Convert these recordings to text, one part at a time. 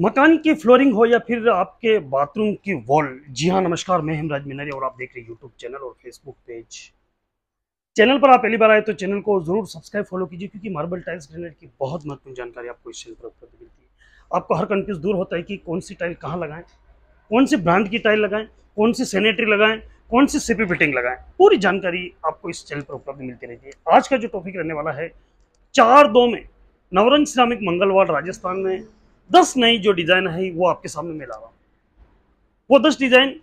मकान की फ्लोरिंग हो या फिर आपके बाथरूम की वॉल जी हाँ नमस्कार मैं हेमराज मीनरी और आप देख रहे हैं यूट्यूब चैनल और फेसबुक पेज चैनल पर आप पहली बार आए तो चैनल को जरूर सब्सक्राइब फॉलो कीजिए क्योंकि मार्बल टाइल्स ग्रेनेड की बहुत महत्वपूर्ण जानकारी आपको इस चैनल पर उपलब्ध मिलती है आपको हर कन्फ्यूज दूर होता है कि कौन सी टाइल कहाँ लगाएं कौन सी ब्रांड की टाइल लगाएं कौन सी सैनिटरी लगाएं कौन सी सीपी फिटिंग लगाएं पूरी जानकारी आपको इस चैनल पर उपलब्ध मिलती रहती है आज का जो टॉपिक रहने वाला है चार दो में नवरंग सिरामिक मंगलवार राजस्थान में दस नई जो डिज़ाइन है वो आपके सामने मैं ला रहा हूँ वो दस डिज़ाइन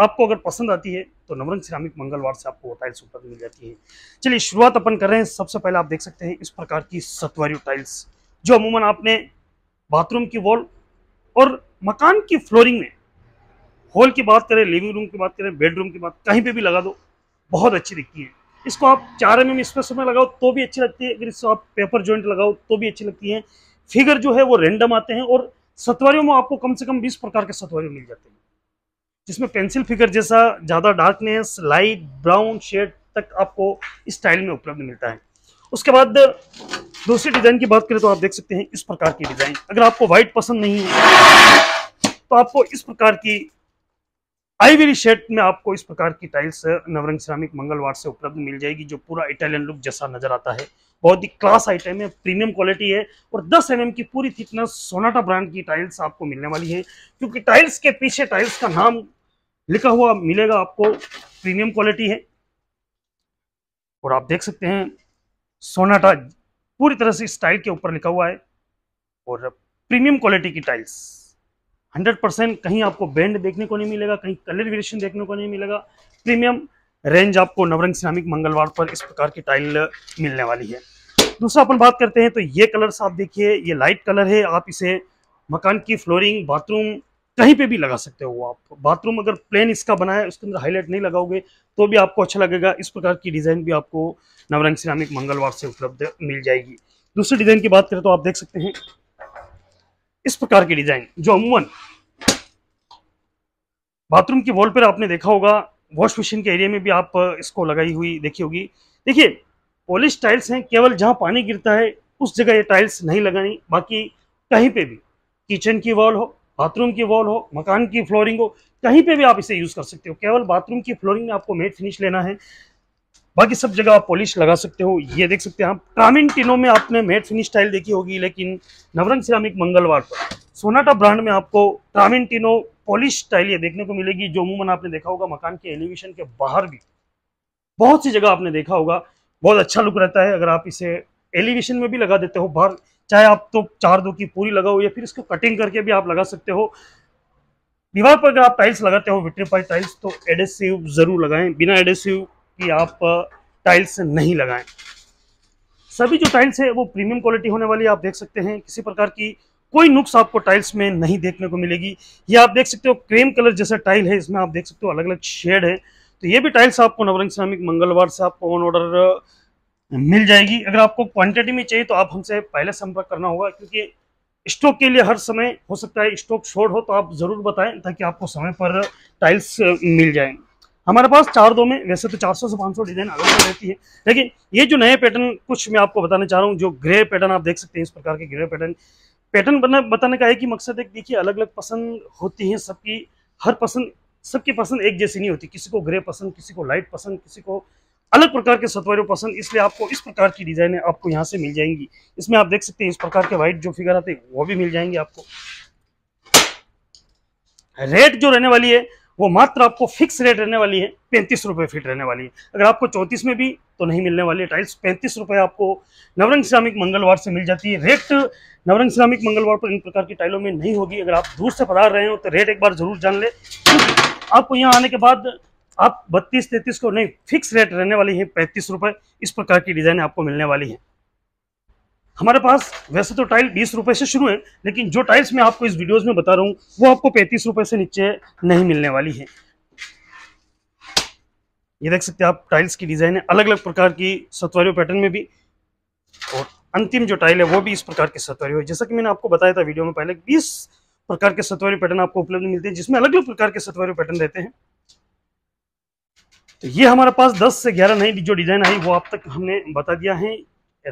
आपको अगर पसंद आती है तो नवरंग सिरामिक मंगलवार से आपको टाइल्स ऊपर मिल जाती है चलिए शुरुआत अपन कर रहे हैं सबसे पहले आप देख सकते हैं इस प्रकार की सतवारी टाइल्स जो अमूमन आपने बाथरूम की वॉल और मकान की फ्लोरिंग में हॉल की बात करें लिविंग रूम की बात करें बेडरूम की बात कहीं पे भी लगा दो बहुत अच्छी दिखती है इसको आप चार एम एम स्पेस में लगाओ तो भी अच्छी लगती है अगर इसको आप पेपर जॉइंट लगाओ तो भी अच्छी लगती है फिगर जो है वो रेंडम आते हैं और सतवारियों में आपको कम से कम बीस प्रकार के सतवारियों मिल जाते हैं जिसमें पेंसिल फिगर जैसा ज़्यादा डार्कनेस लाइट ब्राउन शेड तक आपको इस स्टाइल में उपलब्ध मिलता है उसके बाद दूसरी डिज़ाइन की बात करें तो आप देख सकते हैं इस प्रकार की डिज़ाइन अगर आपको व्हाइट पसंद नहीं है तो आपको इस प्रकार की आईवेरी शेड में आपको इस प्रकार की टाइल्स नवरंग सिरामिक मंगलवार से उपलब्ध मिल जाएगी जो पूरा इटालियन लुक जैसा नजर आता है बहुत ही क्लास आइटम है प्रीमियम क्वालिटी है और 10 एम mm की पूरी थिकनेस सोनाटा ब्रांड की टाइल्स आपको मिलने वाली है क्योंकि टाइल्स के पीछे टाइल्स का नाम लिखा हुआ मिलेगा आपको प्रीमियम क्वालिटी है और आप देख सकते हैं सोनाटा पूरी तरह से इस टाइल के ऊपर लिखा हुआ है और प्रीमियम क्वालिटी की टाइल्स 100 कहीं आपको बैंड देखने को नहीं मिलेगा कहीं कलर वेरिएशन देखने को नहीं मिलेगा प्रीमियम रेंज आपको नवरंग सिरामिक मंगलवार पर इस प्रकार की टाइल मिलने वाली है दूसरा अपन बात करते हैं तो ये कलर आप देखिए ये लाइट कलर है आप इसे मकान की फ्लोरिंग बाथरूम कहीं पे भी लगा सकते हो आप बाथरूम अगर प्लेन इसका बनाया है उसके अंदर हाईलाइट नहीं लगाओगे तो भी आपको अच्छा लगेगा इस प्रकार की डिज़ाइन भी आपको नवरंग सिरामिक मंगलवार से उपलब्ध मिल जाएगी दूसरी डिज़ाइन की बात करें तो आप देख सकते हैं इस प्रकार की डिज़ाइन जो अमूमन बाथरूम की वॉल पर आपने देखा होगा वॉश मशीन के एरिया में भी आप इसको लगाई हुई देखी होगी देखिए पॉलिश टाइल्स हैं केवल जहाँ पानी गिरता है उस जगह ये टाइल्स नहीं लगानी बाकी कहीं पे भी किचन की वॉल हो बाथरूम की वॉल हो मकान की फ्लोरिंग हो कहीं पे भी आप इसे यूज़ कर सकते हो केवल बाथरूम की फ्लोरिंग में आपको मेट फिनिश लेना है बाकी सब जगह आप पॉलिश लगा सकते हो ये देख सकते हैं आप ट्रामिन टिनों में आपने मेट फिनिश टाइल देखी होगी लेकिन नवरंग सिरामिक मंगलवार पर सोनाटा ब्रांड में आपको ट्रामिनटिनो पॉलिश टाइल ये देखने को मिलेगी जो अमूमन आपने देखा होगा मकान के एलिवेशन के बाहर भी बहुत सी जगह आपने देखा होगा बहुत अच्छा लुक रहता है अगर आप इसे एलिवेशन में भी लगा देते हो बाहर चाहे आप तो चार दो की पूरी लगाओ या फिर इसको कटिंग करके भी आप लगा सकते हो दीवार पर अगर आप टाइल्स लगाते हो विट्रीफाइड टाइल्स तो एडेसिव जरूर लगाएं बिना एडेसिव की आप टाइल्स नहीं लगाएं सभी जो टाइल्स है वो प्रीमियम क्वालिटी होने वाली आप देख सकते हैं किसी प्रकार की कोई नुक्स आपको टाइल्स में नहीं देखने को मिलेगी ये आप देख सकते हो क्रीम कलर जैसा टाइल है इसमें आप देख सकते हो अलग अलग शेड है तो ये भी टाइल्स आपको नवरंग इस्लामिक मंगलवार से आपको ऑन ऑर्डर मिल जाएगी अगर आपको क्वांटिटी में चाहिए तो आप हमसे पहले संपर्क करना होगा क्योंकि स्टॉक के लिए हर समय हो सकता है स्टॉक शॉर्ट हो तो आप ज़रूर बताएं ताकि आपको समय पर टाइल्स मिल जाए हमारे पास चार दो में वैसे तो 400 से 500 डिज़ाइन अलग अलग रहती है लेकिन ये जो नए पैटर्न कुछ मैं आपको बताना चाह रहा हूँ जो ग्रे पैटर्न आप देख सकते हैं इस प्रकार के ग्रे पैटर्न पैटर्न बना बताने का है कि मकसद एक देखिए अलग अलग पसंद होती है सबकी हर पसंद सबकी पसंद एक जैसी नहीं होती किसी को ग्रे पसंद किसी को लाइट पसंद किसी को अलग प्रकार के सतवारी पसंद इसलिए आपको इस प्रकार की डिज़ाइनें आपको यहाँ से मिल जाएंगी इसमें आप देख सकते हैं इस प्रकार के व्हाइट जो फिगर आते हैं वो भी मिल जाएंगे आपको रेट जो रहने वाली है वो मात्र आपको फिक्स रेट रहने वाली है पैंतीस रुपये फिट रहने वाली है अगर आपको चौंतीस में भी तो नहीं मिलने वाली टाइल्स पैंतीस रुपये आपको नवरंग इस्लामिक मंगलवार से मिल जाती है रेट नवरंग इस्लामिक मंगलवार पर इन प्रकार की टाइलों में नहीं होगी अगर आप दूर से पधार रहे हो तो रेट एक बार ज़रूर जान ले आपको यहाँ आने के बाद आप बत्तीस तैतीस को नहीं फिक्स रेट रहने वाली है पैंतीस रुपये इस प्रकार की डिज़ाइन आपको मिलने वाली है हमारे पास वैसे तो टाइल बीस रुपये से शुरू है लेकिन जो टाइल्स मैं आपको इस वीडियोस में बता रहा हूँ वो आपको पैंतीस रुपये से नीचे नहीं मिलने वाली है ये देख सकते हैं आप टाइल्स की डिज़ाइन है अलग अलग प्रकार की सतवारियों पैटर्न में भी और अंतिम जो टाइल है वो भी इस प्रकार के सतवारी है जैसा कि मैंने आपको बताया था वीडियो में पहले बीस प्रकार के सतवारी पैटर्न आपको उपलब्ध मिलते हैं जिसमें अलग अलग प्रकार के सतवारी पैटर्न रहते हैं तो ये हमारे पास 10 से 11 नई जो डिज़ाइन आई वो आप तक हमने बता दिया है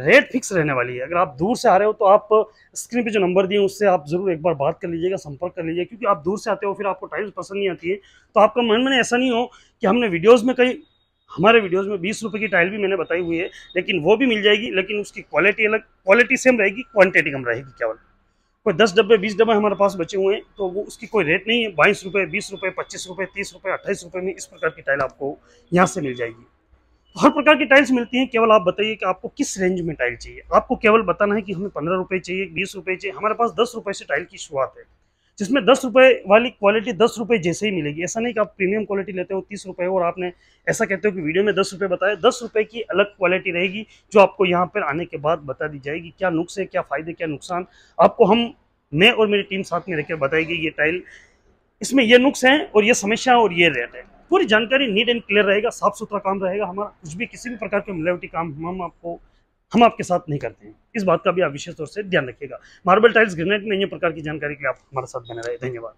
रेट फिक्स रहने वाली है अगर आप दूर से आ रहे हो तो आप स्क्रीन पे जो नंबर दिए उससे आप ज़रूर एक बार बात कर लीजिएगा संपर्क कर लीजिए क्योंकि आप दूर से आते हो फिर आपको टाइल्स पसंद नहीं आती है तो आपका मन मैंने ऐसा नहीं हो कि हमने वीडियोज़ में कई हमारे वीडियोज़ में बीस रुपये की टाइल भी मैंने बताई हुई है लेकिन वो भी मिल जाएगी लेकिन उसकी क्वालिटी अलग क्वालिटी सेम रहेगी क्वान्टिटी कम रहेगी केवल कोई दस डब्बे बीस डब्बे हमारे पास बचे हुए हैं तो वो उसकी कोई रेट नहीं है बाईस रुपये बीस रुपये पच्चीस रुपये तीस रुपये अट्ठाईस रुपये में इस प्रकार की टाइल आपको यहाँ से मिल जाएगी हर प्रकार की टाइल्स मिलती हैं केवल आप बताइए कि आपको किस रेंज में टाइल चाहिए आपको केवल बताना है कि हमें पंद्रह रुपये चाहिए बीस रुपये चाहिए हमारे पास दस रुपये से टाइल की शुरुआत है जिसमें दस रुपये वाली क्वालिटी दस रुपये जैसे ही मिलेगी ऐसा नहीं कि आप प्रीमियम क्वालिटी लेते हो तीस रुपये और आपने ऐसा कहते हो कि वीडियो में दस रुपये बताए दस रुपये की अलग क्वालिटी रहेगी जो आपको यहाँ पर आने के बाद बता दी जाएगी क्या नुक्स है क्या फ़ायदे क्या नुकसान आपको हम मैं और मेरी टीम साथ में रहकर बताएगी ये टाइल इसमें ये नुक्स हैं और ये समस्या और ये रेट है पूरी जानकारी नीट एंड क्लियर रहेगा साफ सुथरा काम रहेगा हमारा कुछ भी किसी भी प्रकार के मिलावटी काम हम आपको हम आपके साथ नहीं करते हैं इस बात का भी आप विशेष तौर से ध्यान रखिएगा मार्बल टाइल्स ग्रेनाइट में इन प्रकार की जानकारी के लिए आप हमारे साथ बने रहे धन्यवाद